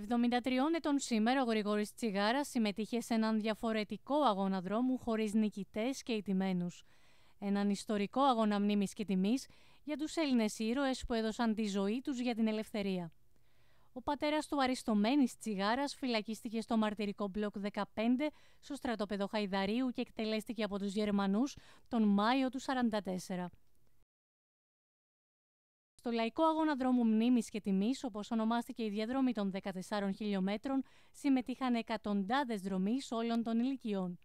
73 ετών σήμερα, ο Γρηγόρης Τσιγάρα συμμετείχε σε έναν διαφορετικό αγώνα δρόμου χωρίς νικητές και ιτημένους. Έναν ιστορικό αγώνα μνήμης και τιμής για τους Έλληνες ήρωες που έδωσαν τη ζωή τους για την ελευθερία. Ο πατέρας του αριστομένης Τσιγάρας φυλακίστηκε στο μαρτυρικό μπλοκ 15 στο στρατόπεδο Χαϊδαρίου και εκτελέστηκε από τους Γερμανούς τον Μάιο του 44. Στο λαϊκό αγώνα δρόμου μνήμης και τιμής, όπως ονομάστηκε η διαδρομή των 14 χιλιόμετρων, συμμετείχαν εκατοντάδες δρομή όλων των ηλικιών.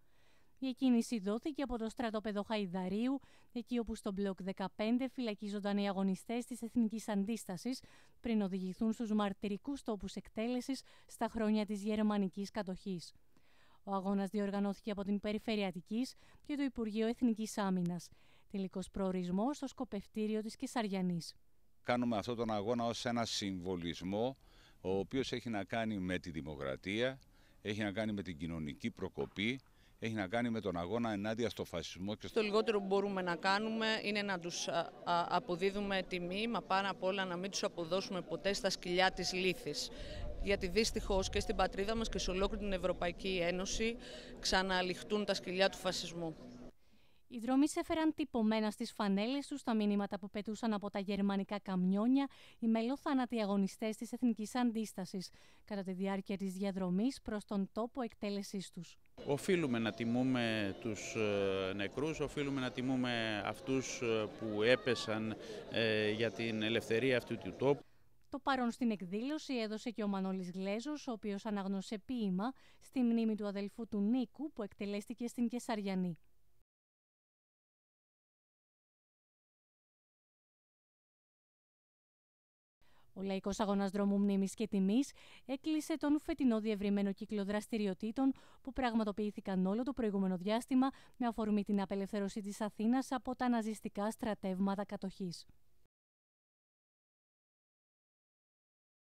Η εκκίνηση δόθηκε από το στρατόπεδο Χαϊδαρίου, εκεί όπου στο μπλοκ 15 φυλακίζονταν οι αγωνιστές της Εθνικής Αντίστασης, πριν οδηγηθούν στους μαρτυρικούς τόπους εκτέλεσης στα χρόνια της γερμανικής κατοχής. Ο αγώνας διοργανώθηκε από την Περιφερειατική και το Υπουργείο Εθνικής Άμυνας. Τελικός προορισμός στο σκοπευτήριο της Κεσαριανής κάνουμε αυτόν τον αγώνα ως ένα συμβολισμό ο οποίος έχει να κάνει με τη δημοκρατία, έχει να κάνει με την κοινωνική προκοπή, έχει να κάνει με τον αγώνα ενάντια στο φασισμό. Και Το λιγότερο που μπορούμε να κάνουμε είναι να τους αποδίδουμε τιμή, μα πάνω απ' όλα να μην τους αποδώσουμε ποτέ στα σκυλιά της λύθης. Γιατί δυστυχώς και στην πατρίδα μας και σε ολόκληρη την Ευρωπαϊκή Ένωση ξαναληχτούν τα σκυλιά του φασισμού. Οι δρόμοι έφεραν τυπωμένα στις φανέλες τους τα μηνύματα που πετούσαν από τα γερμανικά καμιόνια οι μελοθάνατοι αγωνιστές της Εθνικής Αντίστασης κατά τη διάρκεια της διαδρομής προς τον τόπο εκτέλεσής τους. Οφείλουμε να τιμούμε τους ε, νεκρούς, οφείλουμε να τιμούμε αυτούς ε, που έπεσαν ε, για την ελευθερία αυτού του τόπου. Το παρόν στην εκδήλωση έδωσε και ο Μανώλης Γλέζος, ο οποίος αναγνώσε ποίημα στη μνήμη του αδελφού του Νίκου που εκτελέστηκε στην Κεσαριανή. Ο Λαϊκός Αγώνας Δρόμου Μνήμης και Τιμής έκλεισε τον φετινό διευρυμένο κύκλο δραστηριοτήτων που πραγματοποιήθηκαν όλο το προηγούμενο διάστημα με αφορμή την απελευθέρωση της Αθήνας από τα ναζιστικά στρατεύματα κατοχής.